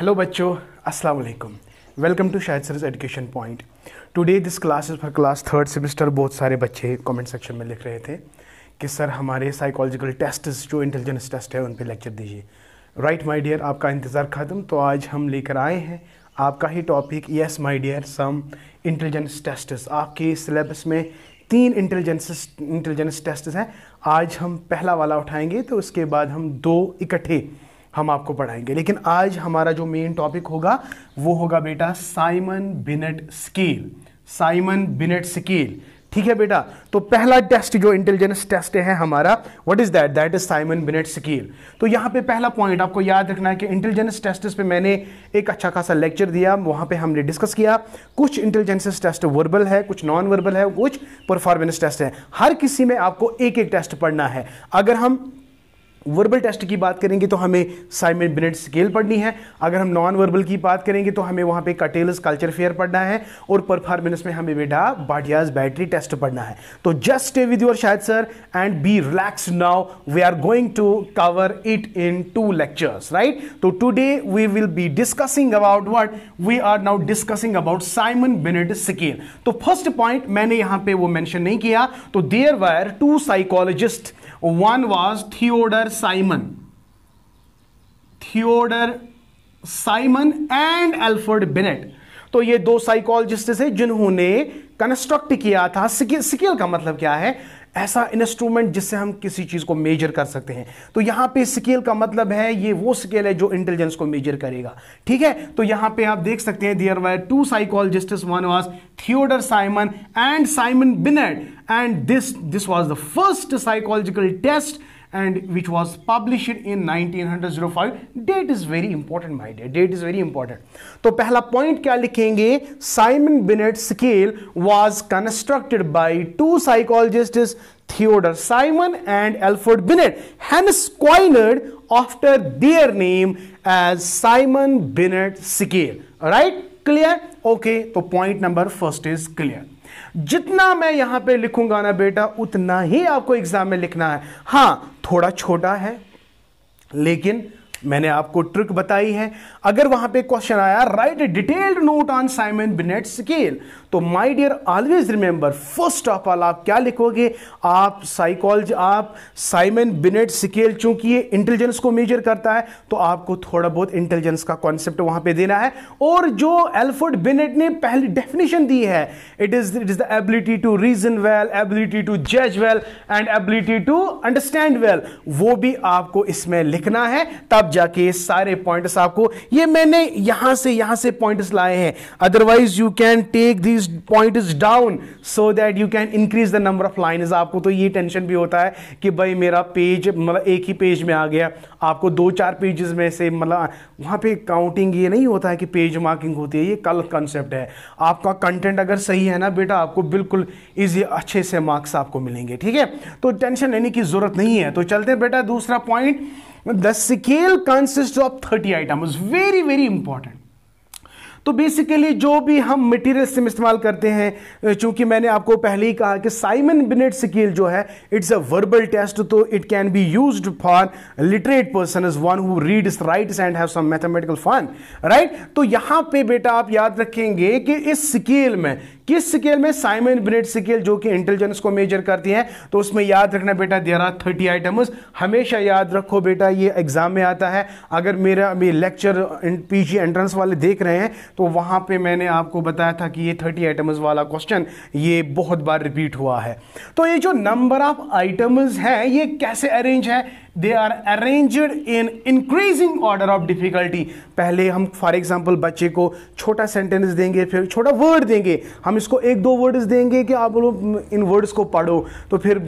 hello बच्चों अस्सलाम वालेकुम welcome to Shahid Saraj education point today this class is for class third semester बहुत सारे बच्चे कमेंट सेक्शन में लिख रहे थे कि सर हमारे साइकोलॉजिकल टेस्ट जो इंटेलिजेंस टेस्ट है उन पर लेक्चर दीजिए राइट माई डियर आपका इंतज़ार ख़त्म तो आज हम लेकर आए हैं आपका ही topic yes my dear some intelligence test आपके सिलेबस में तीन इंटेलिजेंस इंटेलिजेंस टेस्ट हैं आज हम पहला वाला उठाएंगे तो उसके बाद हम दो इकट्ठे हम आपको पढ़ाएंगे लेकिन आज हमारा जो मेन टॉपिक होगा वो होगा बेटा Simon Binet scale Simon Binet scale ठीक है बेटा तो पहला टेस्ट जो इंटेलिजेंस टेस्ट है हमारा what is that that is Simon Binet scale तो यहाँ पे पहला पॉइंट आपको याद रखना है कि इंटेलिजेंस टेस्ट पे मैंने एक अच्छा खासा लेक्चर दिया वहां पे हमने डिस्कस किया कुछ इंटेलिजेंस टेस्ट वर्बल है कुछ नॉन वर्बल है कुछ परफॉर्मेंस टेस्ट है हर किसी में आपको एक एक टेस्ट पढ़ना है अगर हम वर्बल टेस्ट की बात करेंगे तो हमें साइमन बिनेट स्केल पढ़नी है अगर हम नॉन वर्बल की बात करेंगे तो हमें वहाँ पे कटेलस कल्चर फेयर पढ़ना है और परफॉर्मेंस में हमें बेटा बाटियाज बैटरी टेस्ट पढ़ना है तो जस्ट स्टे विद योर शायद sir and be relax now we are going to cover it in two lectures right तो today we will be discussing about what we are now discussing about Simon Binet scale तो first point मैंने यहाँ पे वो mention नहीं किया तो there were two psychologist one was Theodore Simon Theodore Simon and Alfred Binet तो ये दो साइकोलॉजिस्ट थे जिन्होंने कंस्ट्रक्ट किया था स्केल का मतलब क्या है ऐसा इंस्ट्रूमेंट जिससे हम किसी चीज़ को मेजर कर सकते हैं तो यहां पे स्केल का मतलब है ये वो स्केल है जो इंटेलिजेंस को मेजर करेगा ठीक है तो यहां पे आप देख सकते हैं there were two psychologist one was Theodore Simon and Simon Binet and this this was the first psychological test and which was published in 1905 date is very important my date date is very important तो पहला point क्या लिखेंगे Simon Binet scale was constructed by two psychologists Theodore Simon and Alfred Binet hence coined after their name as Simon Binet scale right clear okay तो point number first is clear जितना मैं यहां पे लिखूंगा ना बेटा उतना ही आपको एग्जाम में लिखना है हां थोड़ा छोटा है लेकिन मैंने आपको ट्रिक बताई है अगर वहां पे क्वेश्चन आया write detailed note on Simon Binet scale तो my dear always remember first of all आप क्या लिखोगे आप साइकोलॉजी आप साइमन बिनेट स्केल चूंकि ये इंटेलिजेंस को मेजर करता है तो आपको थोड़ा बहुत इंटेलिजेंस का कॉन्सेप्ट वहां पे देना है और जो एल्फर्ड बिनेट ने पहली डेफिनेशन दी है it is it is the ability to reason well ability to जज well and ability to understand well वो भी आपको इसमें लिखना है तब जाके सारे पॉइंट्स आपको ये मैंने यहां से यहां से पॉइंट्स लाए हैं otherwise you can take these points down so that you can increase the number of lines आपको तो ये टेंशन भी होता है कि भाई मेरा पेज मतलब एक ही पेज में आ गया आपको दो चार पेजेस में से मतलब वहां पे काउंटिंग ये नहीं होता है कि पेज मार्किंग होती है ये कल कंसेप्ट है आपका कंटेंट अगर सही है ना बेटा आपको बिल्कुल इजी अच्छे से मार्क्स आपको मिलेंगे ठीक है तो टेंशन लेने की ज़रूरत नहीं है तो चलते बेटा दूसरा point the scale consist of thirty item very very important तो बेसिकली जो भी हम मटेरियल से इस्तेमाल करते हैं चूंकि मैंने आपको पहले ही कहा कि साइमन बिनेट स्केल जो है इट्स अ वर्बल टेस्ट तो it can be used for literate person is one who reads writes and have some mathematical fun right तो यहां पे बेटा आप याद रखेंगे कि इस स्केल में किस स्केल में साइमन ब्रेड स्केल जो कि इंटेलिजेंस को मेजर करती है तो उसमें याद रखना बेटा देर आर थर्टी आइटम्स हमेशा याद रखो बेटा ये एग्जाम में आता है अगर मेरा मेरे लेक्चर पीजी एंट्रेंस वाले देख रहे हैं तो वहां पे मैंने आपको बताया था कि ये थर्टी आइटम्स वाला क्वेश्चन ये बहुत बार रिपीट हुआ है तो ये जो नंबर ऑफ आइटम्स हैं ये कैसे अरेंज है they are arranged in increasing order of difficulty पहले हम फॉर एग्जाम्पल बच्चे को छोटा सेंटेंस देंगे फिर छोटा वर्ड देंगे हम इसको एक दो वर्ड्स देंगे कि आप लोग इन वर्ड्स को पढ़ो तो फिर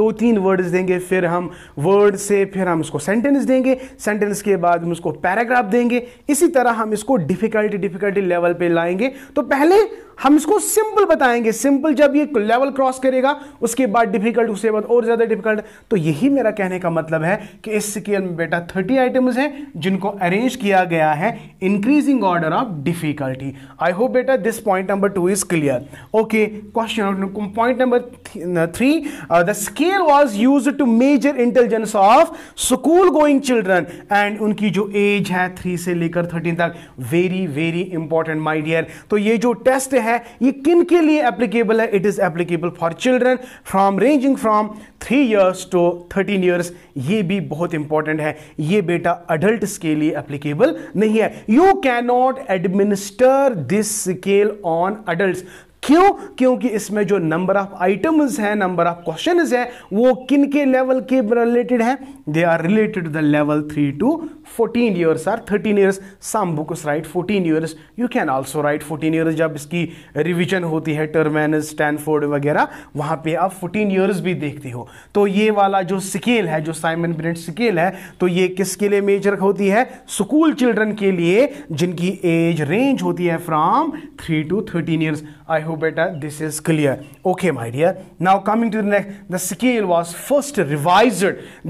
दो तीन वर्ड्स देंगे फिर हम वर्ड से फिर हम इसको सेंटेंस देंगे सेंटेंस के बाद हम इसको पैराग्राफ देंगे इसी तरह हम इसको डिफ़िकल्टी डिफ़िकल्टी लेवल पे लाएंगे तो पहले हम इसको सिंपल बताएंगे सिंपल जब ये लेवल क्रॉस करेगा उसके बाद डिफिकल्ट उसके बाद और ज़्यादा डिफिकल्ट तो यही मेरा कहने का मतलब है कि इस स्केल में बेटा 30 आइटम्स हैं जिनको अरेंज किया गया है increasing order of difficulty I hope बेटा this point number two is clear okay question point number th three uh, the scale was used to measure intelligence of school going children and उनकी जो as है three से लेकर thirteen तक very very important my dear तो ये जो test है ये किन के लिए एप्लीकेबल है it is applicable for children from ranging from three years to thirteen years ये भी बहुत इंपॉर्टेंट है ये बेटा अडल्ट के लिए एप्लीकेबल नहीं है you can not administer this scale on adult क्यों क्योंकि इसमें जो नंबर ऑफ आइटम्स हैं नंबर ऑफ क्वेश्चन है वो किन के लेवल के रिलेटेड हैं they are related the level three to fourteen years or thirteen years some books right fourteen years you can also write fourteen years जब इसकी revision होती है टर्मैन स्टैनफोर्ड वगैरह वहाँ पे आप फोर्टीन ईयर्स भी देखते हो तो ये वाला जो स्केल है जो साइमन ब्रिंट स्केल है तो ये किसके लिए मेजर होती है स्कूल चिल्ड्रन के लिए जिनकी एज रेंज होती है from three to thirteen years I hope बेटा this is clear okay my dear now coming to the next the scale was first revise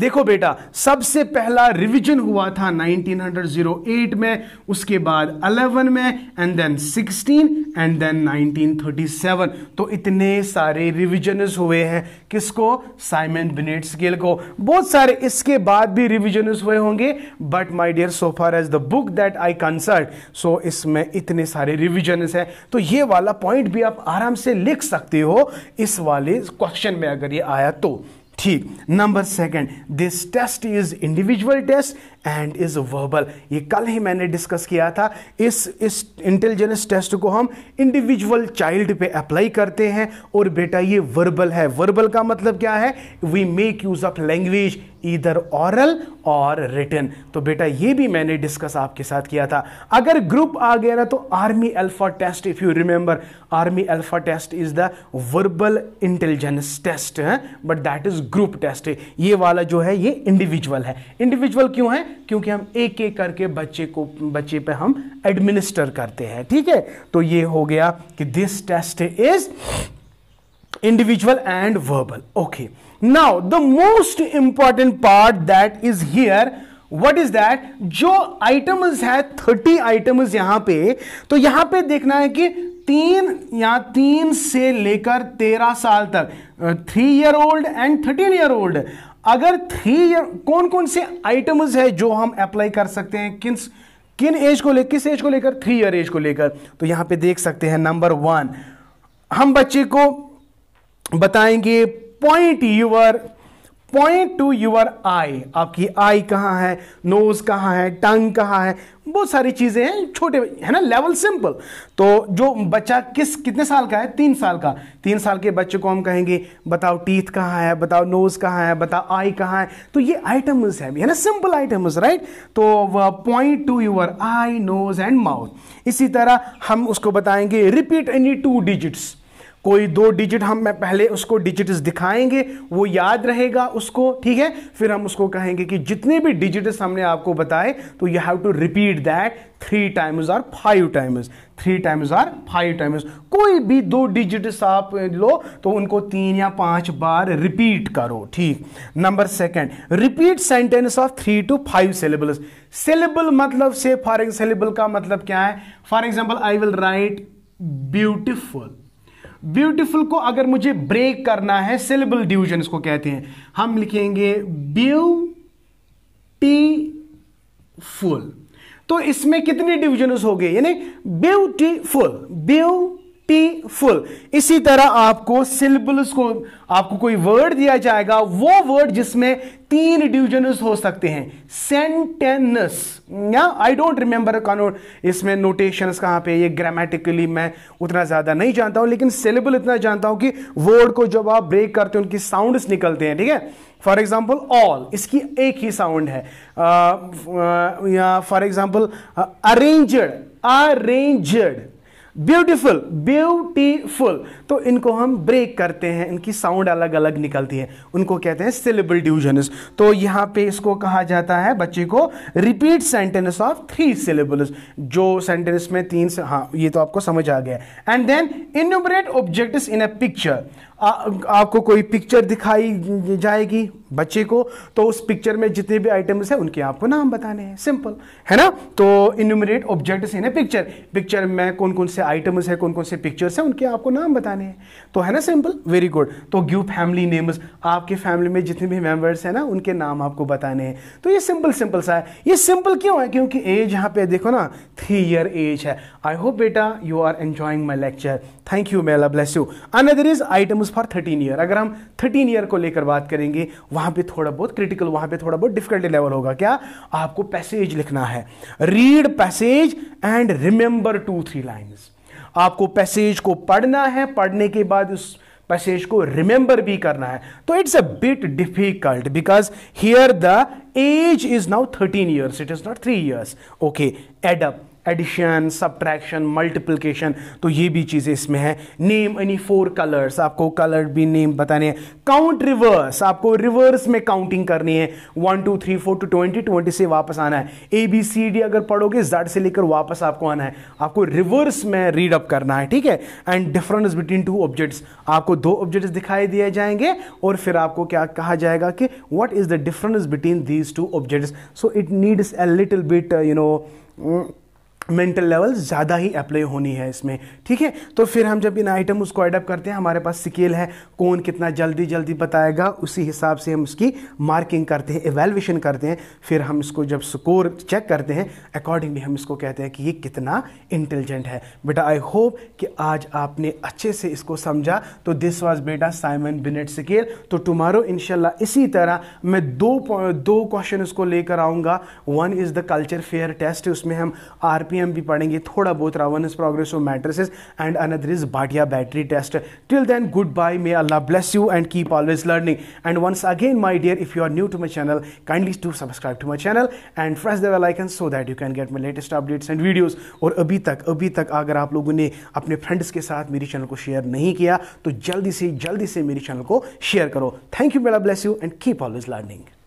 देखो बेटा सबसे पहला रिविजन हुआ था 1908 में उसके बाद 11 में एंड देन 16 एंड देन 1937 तो इतने सारे रिविजन हुए हैं किसको साइमन बिनेट स्केल को बहुत सारे इसके बाद भी रिविजन हुए होंगे but my dear so far as the book that I concert so इसमें इतने सारे रिविजन है तो ये वाला पॉइंट भी आप आराम से लिख सकते हो इस वाले क्वेश्चन में अगर ये आया तो ठीक number second this test is individual test and is verbal ये कल ही मैंने डिस्कस किया था इस इस इंटेलिजेंस टेस्ट को हम इंडिविजुअल चाइल्ड पे अप्लाई करते हैं और बेटा ये वर्बल है वर्बल का मतलब क्या है we make use of language इधर ऑरल और रिटर्न तो बेटा ये भी मैंने डिस्कस आपके साथ किया था अगर ग्रुप आ गया ना तो army alpha test if you remember army alpha test is the verbal intelligence test है but that is group test ये वाला जो है ये इंडिविजुअल है इंडिविजुअल क्यों है क्योंकि हम एक एक करके बच्चे को बच्चे पे हम एडमिनिस्टर करते हैं ठीक है तो ये हो गया कि this test is individual and verbal okay now the most important part that is here what is that जो आइटम्स है थर्टी आइटम्स यहां पे तो यहां पे देखना है कि तीन या तीन से लेकर तेरह साल तक three year old and thirteen year old अगर थ्री ईयर कौन कौन से आइटम्स है जो हम अप्लाई कर सकते हैं किन किन एज को ले किस एज को लेकर थ्री ईयर एज को लेकर तो यहां पे देख सकते हैं नंबर वन हम बच्चे को बताएंगे point your point to your eye आपकी आई कहाँ है नोज कहाँ है टंग कहाँ है बहुत सारी चीज़ें हैं छोटे है ना लेवल सिंपल तो जो बच्चा किस कितने साल का है तीन साल का तीन साल के बच्चे को हम कहेंगे बताओ टीथ कहाँ है बताओ नोज कहाँ है बताओ आई कहाँ है तो ये आइटम्स है है ना सिंपल आइटम्स राइट तो point to your eye nose and mouth इसी तरह हम उसको बताएंगे रिपीट एनी टू डिजिट्स कोई दो डिजिट हम मैं पहले उसको डिजिट्स दिखाएंगे वो याद रहेगा उसको ठीक है फिर हम उसको कहेंगे कि जितने भी डिजिट्स हमने आपको बताए तो you have to repeat that three times और फाइव टाइम्स थ्री टाइम्स और फाइव टाइम्स कोई भी दो डिजिट्स आप लो तो उनको तीन या पांच बार रिपीट करो ठीक number second repeat sentence of three to five syllables syllable मतलब से फॉर एग्जाम्पल का मतलब क्या है for example I will write beautiful beautiful को अगर मुझे ब्रेक करना है सिलेबल डिविजन को कहते हैं हम लिखेंगे ब्यू टी फुल तो इसमें कितने डिविजन हो गए यानी ब्यूटीफुल ब्यू ब्यूटीफुल इसी तरह आपको सिलेबस को आपको कोई वर्ड दिया जाएगा वो वर्ड जिसमें तीन डिविजनस हो सकते हैं सेंटेनस या आई डोंट रिमेंबर कानोट इसमें नोटेशन कहाँ पे ये ग्रामेटिकली मैं उतना ज़्यादा नहीं जानता हूँ लेकिन सिलेबल इतना जानता हूँ कि वर्ड को जब आप ब्रेक करते हैं उनकी साउंड निकलते हैं ठीक है फॉर एग्जाम्पल ऑल इसकी एक ही साउंड है uh, uh, या for example arranged arranged beautiful beautiful तो इनको हम ब्रेक करते हैं इनकी साउंड अलग अलग निकलती है उनको कहते हैं सिलेबल डिविजन तो यहां पे इसको कहा जाता है बच्चे को repeat sentence of three syllables जो सेंटेंस में तीन से हाँ ये तो आपको समझ आ गया and then enumerate object in a picture आ, आपको कोई पिक्चर दिखाई जाएगी बच्चे को तो उस पिक्चर में जितने भी आइटम्स हैं उनके आपको नाम बताने हैं सिंपल है ना तो enumerate objects in a picture picture में कौन कौन से आइटम्स हैं कौन कौन से पिक्चर्स हैं उनके आपको नाम बताने हैं तो है ना सिंपल वेरी गुड तो गिव फैमिली नेम्स आपके फैमिली में जितने भी मेम्बर्स हैं ना उनके नाम आपको बताने हैं तो ये सिंपल सिंपल सा है ये सिंपल क्यों है क्योंकि एज यहाँ पे देखो ना थ्री ईयर एज है आई होप बेटा you are enjoying my lecture thank you मेला bless you another is items goes for thirteen year अगर हम थर्टीन ईयर को लेकर बात करेंगे वहां पे थोड़ा बहुत क्रिटिकल वहां पे थोड़ा बहुत डिफिकल्टी लेवल होगा क्या आपको पैसेज लिखना है read passage and remember two three lines आपको पैसेज को पढ़ना है पढ़ने के बाद उस पैसेज को रिमेंबर भी करना है तो it's a bit difficult because here the age is now thirteen years it is not three years okay add up addition subtraction multiplication तो ये भी चीज़ें इसमें हैं नेम एनी फोर कलर्स आपको कलर भी नेम बताने हैं काउंट रिवर्स आपको रिवर्स में काउंटिंग करनी है one two three four to twenty twenty से वापस आना है ए बी सी डी अगर पढ़ोगे जड से लेकर वापस आपको आना है आपको रिवर्स में रीड अप करना है ठीक है and difference between two objects आपको दो ऑब्जेक्ट्स दिखाई दिए जाएंगे और फिर आपको क्या कहा जाएगा कि what is the difference between these two objects so it needs a little bit you know mental level ज़्यादा ही अप्लाई होनी है इसमें ठीक है तो फिर हम जब इन आइटम उसको एडअप करते हैं हमारे पास स्केल है कौन कितना जल्दी जल्दी बताएगा उसी हिसाब से हम उसकी मार्किंग करते हैं एवेल्युएशन करते हैं फिर हम इसको जब स्कोर चेक करते हैं अकॉर्डिंगली हम इसको कहते हैं कि ये कितना इंटेलिजेंट है बेटा आई होप कि आज आपने अच्छे से इसको समझा तो दिस वॉज बेटा साइमन बिनेट स्केल तो टुमारो इन इसी तरह मैं दो दो क्वेश्चन उसको लेकर आऊँगा one is the culture fair test उसमें हम आर पी भी हम भी पढ़ेंगे थोड़ा बहुत Raven's progressive of matrices and another is Bhatia battery test till then good bye may Allah bless you and keep always learning and once again my dear if you are new to my channel kindly to subscribe to my channel and press the bell icon icon so that you can get my latest updates and videos और अभी तक अभी तक अगर आप लोगों ने अपने फ्रेंड्स के साथ मेरे चैनल को शेयर नहीं किया तो जल्दी से जल्दी से मेरे चैनल को शेयर करो थैंक यू मेरा bless you and keep always learning